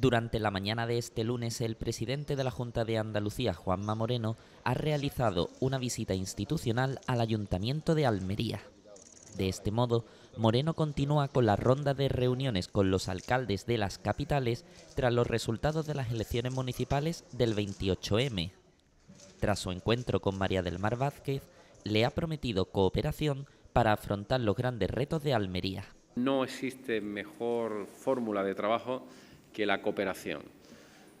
Durante la mañana de este lunes, el presidente de la Junta de Andalucía, Juanma Moreno, ha realizado una visita institucional al Ayuntamiento de Almería. De este modo, Moreno continúa con la ronda de reuniones con los alcaldes de las capitales tras los resultados de las elecciones municipales del 28M. Tras su encuentro con María del Mar Vázquez, le ha prometido cooperación para afrontar los grandes retos de Almería. No existe mejor fórmula de trabajo que la cooperación.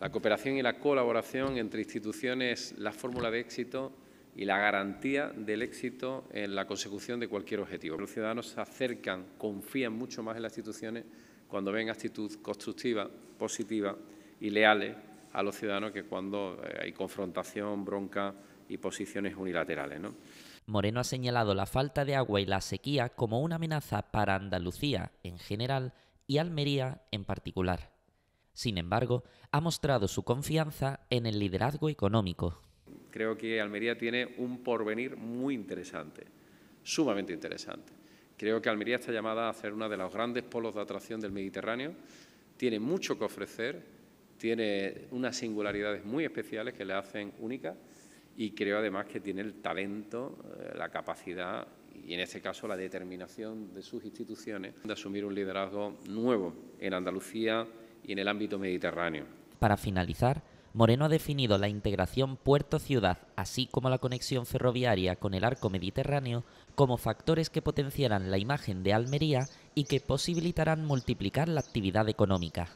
La cooperación y la colaboración entre instituciones es la fórmula de éxito y la garantía del éxito en la consecución de cualquier objetivo. Los ciudadanos se acercan, confían mucho más en las instituciones cuando ven actitud constructiva, positiva y leales a los ciudadanos que cuando eh, hay confrontación, bronca y posiciones unilaterales. ¿no? Moreno ha señalado la falta de agua y la sequía como una amenaza para Andalucía en general y Almería en particular. Sin embargo, ha mostrado su confianza en el liderazgo económico. Creo que Almería tiene un porvenir muy interesante, sumamente interesante. Creo que Almería está llamada a ser uno de los grandes polos de atracción del Mediterráneo. Tiene mucho que ofrecer, tiene unas singularidades muy especiales que le hacen única y creo además que tiene el talento, eh, la capacidad y en este caso la determinación de sus instituciones de asumir un liderazgo nuevo en Andalucía, en el ámbito mediterráneo. Para finalizar, Moreno ha definido la integración puerto-ciudad, así como la conexión ferroviaria con el arco mediterráneo, como factores que potenciarán la imagen de Almería y que posibilitarán multiplicar la actividad económica.